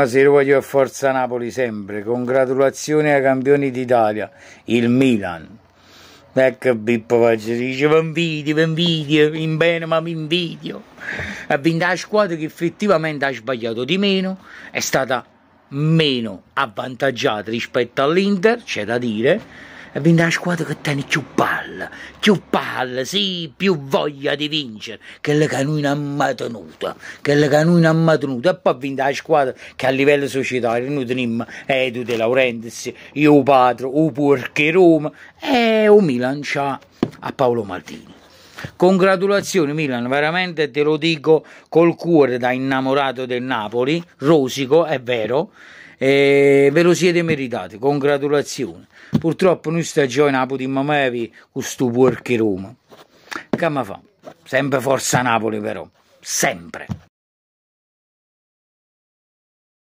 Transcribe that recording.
Buonasera, voglio a Forza Napoli sempre. Congratulazioni ai campioni d'Italia, il Milan. Ecco Bippo Paggi dice, vi invidio, vi invidio, in bene ma vi invidio. Ha vinto la squadra che effettivamente ha sbagliato di meno, è stata meno avvantaggiata rispetto all'Inter, c'è da dire, e vinta la squadra che tiene più palla, più palla, sì, più voglia di vincere, quella che noi non abbiamo mai tenuto, quella che noi non abbiamo mai tenuto, e poi vinta la squadra che a livello societario noi teniamo Edu eh, De Laurentiis, io padre, o Porche Roma, e o Milan c'ha a Paolo Maldini. Congratulazioni Milan, veramente te lo dico col cuore da innamorato del Napoli, rosico, è vero, e ve lo siete meritati, congratulazioni. Purtroppo noi stagione la potremmo mai questo puerche Roma. Che mi fa? Sempre forza Napoli però, sempre.